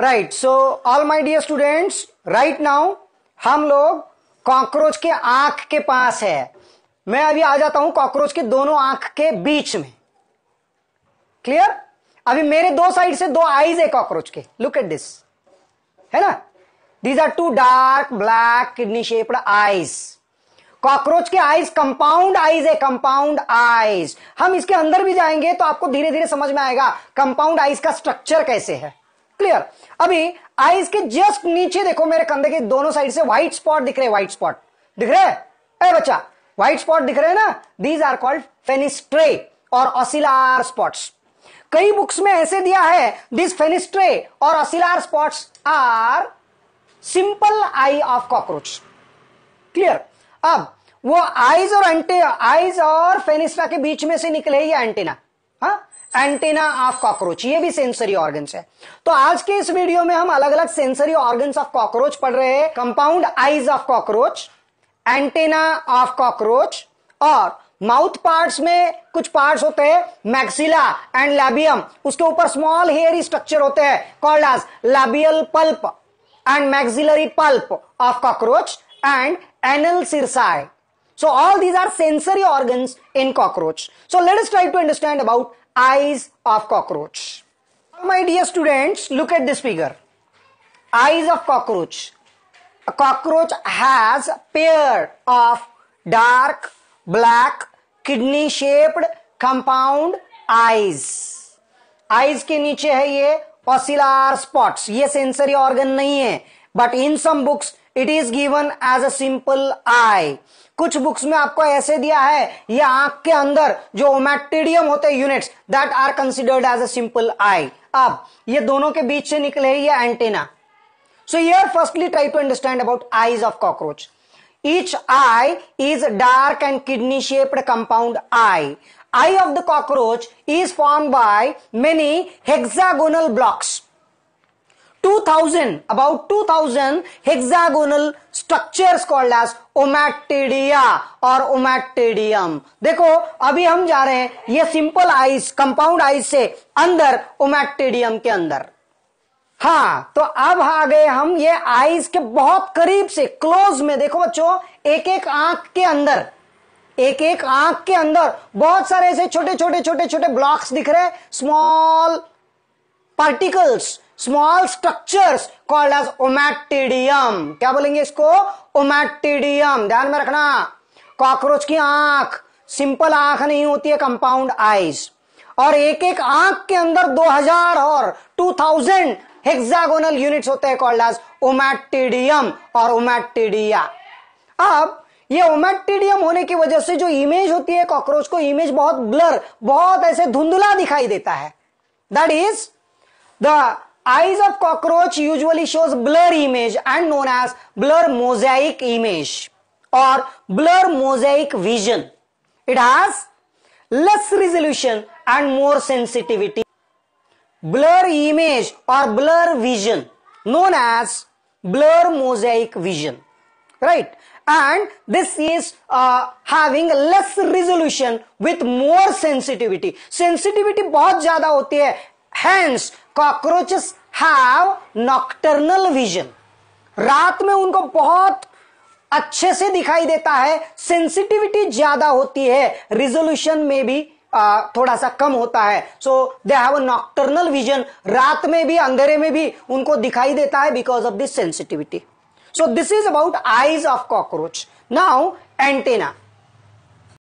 Right so all my dear students right now हम लोग cockroach के आंख के पास है मैं अभी आ जाता हूं कॉकरोच के दोनों आंख के बीच में क्लियर अभी मेरे दो साइड से दो आईज है कॉकरोच के लुक एट दिस है ना these are two dark black kidney shaped eyes cockroach के आईज कंपाउंड आईज है कंपाउंड आईज हम इसके अंदर भी जाएंगे तो आपको धीरे धीरे समझ में आएगा कंपाउंड आईज का स्ट्रक्चर कैसे है क्लियर अभी आईज के जस्ट नीचे देखो मेरे कंधे के दोनों साइड से व्हाइट स्पॉट दिख रहे व्हाइट स्पॉट दिख रहे हैं बच्चा व्हाइट स्पॉट दिख रहे हैं ना दीज आर कॉल्ड फेनिस्ट्रे और ऑसिलार स्पॉट्स कई बुक्स में ऐसे दिया है दिस फेनिस्ट्रे और ocellar spots are simple eye of cockroach clear अब वो आईज और एंटे आईज और फेनिस्ट्रा के बीच में से निकले ये एंटेना हाँ एंटेना ऑफ कॉकरोच ये भी सेंसरी ऑर्गन्स है तो आज के इस वीडियो में हम अलग अलग सेंसरी ऑर्गन्स ऑफ कॉकरोच पढ़ रहे हैं compound eyes of cockroach antenna of cockroach और माउथ पार्ट्स में कुछ पार्ट्स होते हैं मैक्सिला एंड लैबियम उसके ऊपर स्मॉल हेयर स्ट्रक्चर होते हैं called as labial palp and maxillary palp of cockroach and anal cerci So all these are sensory organs in cockroach. So let us try to understand about eyes of cockroach. My dear students, look at this figure. Eyes of cockroach. A cockroach has pair of dark, black, kidney-shaped compound eyes. Eyes के नीचे है ये ocellar spots ये sensory organ नहीं है but in some books it is given as a simple eye कुछ books में आपको ऐसे दिया है ये आंख के अंदर जो ओमेटिडियम होते हैं units that are considered as a simple eye अब ये दोनों के बीच से निकले ये एंटेना सो ये firstly try to understand about eyes of cockroach each eye is dark and kidney shaped compound eye eye of the cockroach is form by many hexagonal blocks 2000 about 2000 hexagonal structures called as omatidia or omatidium देखो अभी हम जा रहे हैं ये simple ice compound eyes से अंदर ओमैटिडियम के अंदर हाँ तो अब आ गए हम ये आइस के बहुत करीब से क्लोज में देखो बच्चों एक एक आंख के अंदर एक एक आंख के अंदर बहुत सारे ऐसे छोटे छोटे छोटे छोटे ब्लॉक्स दिख रहे small particles small structures called as ommatidium क्या बोलेंगे इसको ओमैटिडियम ध्यान में रखना कॉकरोच की आंख सिंपल आंख नहीं होती है कंपाउंड आईज और एक एक आंख के अंदर 2000 और 2000 हेक्सागोनल यूनिट्स होते हैं कॉल्ड एज ओमैटिडियम और ओमैटिडिया अब ये ओमैटिडियम होने की वजह से जो इमेज होती है कॉकरोच को इमेज बहुत ब्लर बहुत ऐसे धुंधला दिखाई देता है that is the eyes of cockroach usually shows blur image and known as blur mosaic image और blur mosaic vision it has less resolution and more sensitivity blur image और blur vision known as blur mosaic vision right and this is having less resolution with more sensitivity sensitivity बहुत ज्यादा होती है hence cockroaches have nocturnal vision रात में उनको बहुत अच्छे से दिखाई देता है सेंसिटिविटी ज्यादा होती है रिजोल्यूशन में भी आ, थोड़ा सा कम होता है so they have nocturnal vision रात में भी अंधेरे में भी उनको दिखाई देता है because of this sensitivity so this is about eyes of cockroach now antenna